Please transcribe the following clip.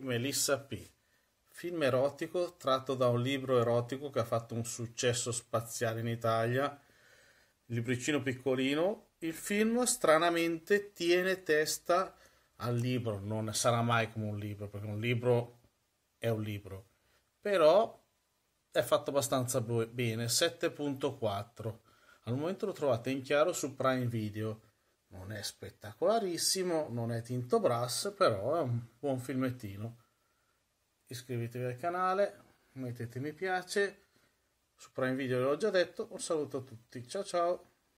Melissa P. Film erotico tratto da un libro erotico che ha fatto un successo spaziale in Italia, il libricino piccolino. Il film stranamente tiene testa al libro, non sarà mai come un libro, perché un libro è un libro, però è fatto abbastanza bene, 7.4. Al momento lo trovate in chiaro su Prime Video non è spettacolarissimo, non è Tinto Brass, però è un buon filmettino. Iscrivetevi al canale, mettete mi piace, su Prime Video l'ho già detto, un saluto a tutti, ciao ciao!